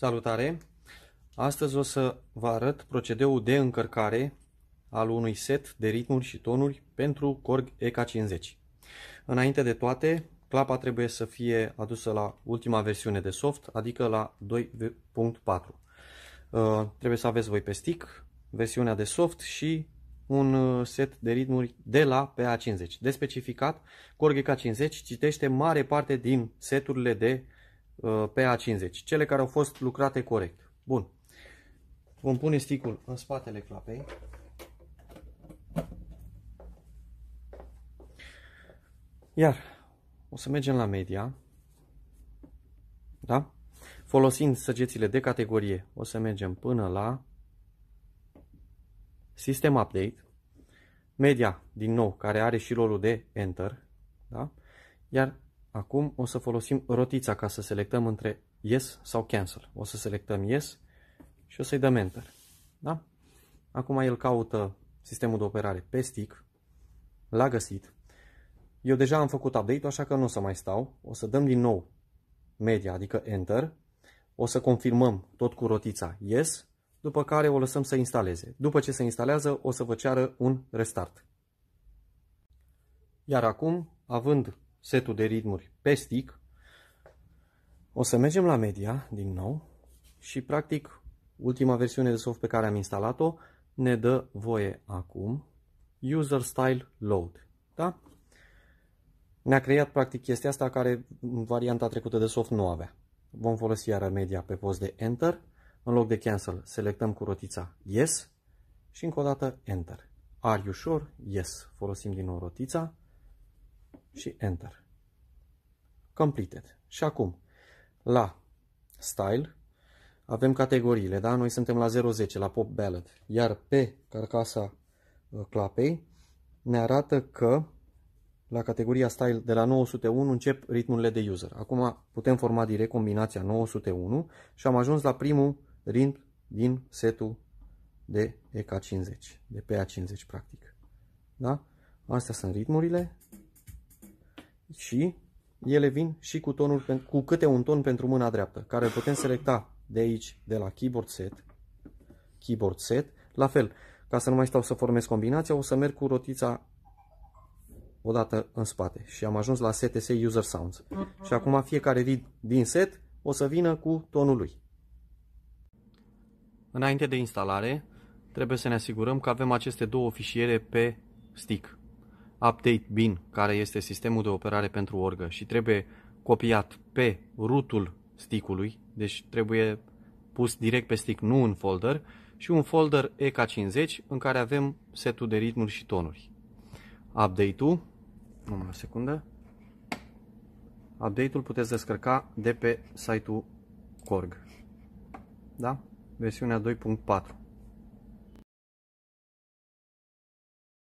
Salutare! Astăzi o să vă arăt procedeul de încărcare al unui set de ritmuri și tonuri pentru Korg EK50. Înainte de toate, clapa trebuie să fie adusă la ultima versiune de soft, adică la 2.4. Uh, trebuie să aveți voi pe stick versiunea de soft și un uh, set de ritmuri de la PA50. De specificat, Korg EK50 citește mare parte din seturile de uh, Uh, PA50, cele care au fost lucrate corect. Bun. Vom pune sticul în spatele clapei. Iar o să mergem la media. Da? Folosind săgețile de categorie, o să mergem până la System Update. Media, din nou, care are și rolul de Enter. Da? Iar Acum o să folosim rotița ca să selectăm între Yes sau Cancel. O să selectăm Yes și o să-i dăm Enter. Da? Acum el caută sistemul de operare pe stick, l-a găsit. Eu deja am făcut update-ul, așa că nu o să mai stau. O să dăm din nou media, adică Enter. O să confirmăm tot cu rotița Yes, după care o lăsăm să instaleze. După ce se instalează, o să vă ceară un restart. Iar acum, având setul de ritmuri pe stick, o să mergem la media din nou și practic ultima versiune de soft pe care am instalat-o ne dă voie acum user style load. Da? Ne-a creat practic chestia asta care varianta trecută de soft nu avea. Vom folosi iară media pe post de enter, în loc de cancel selectăm cu rotița yes și încă o dată enter. Are you sure? Yes. Folosim din nou rotița și Enter. Completed. Și acum, la Style avem categoriile, da? Noi suntem la 010, la Pop Ballad. Iar pe carcasa uh, clapei ne arată că la categoria Style de la 901 încep ritmurile de user. Acum putem forma direct combinația 901 și am ajuns la primul ritm din setul de EK50, de PA50 practic. Da? Astea sunt ritmurile și ele vin și cu, tonul, cu câte un ton pentru mâna dreaptă, care putem selecta de aici, de la keyboard set, keyboard set. La fel, ca să nu mai stau să formez combinația, o să merg cu rotița odată în spate și am ajuns la STS User Sounds. Și acum fiecare rid din set o să vină cu tonul lui. Înainte de instalare, trebuie să ne asigurăm că avem aceste două fișiere pe stick. Update Bin, care este sistemul de operare pentru orgă și trebuie copiat pe rutul sticului, deci trebuie pus direct pe stick, nu în folder, și un folder EK50 în care avem setul de ritmuri și tonuri. Update-ul, numai o secundă, update-ul puteți descărca de pe site-ul Korg. Da? Versiunea 2.4.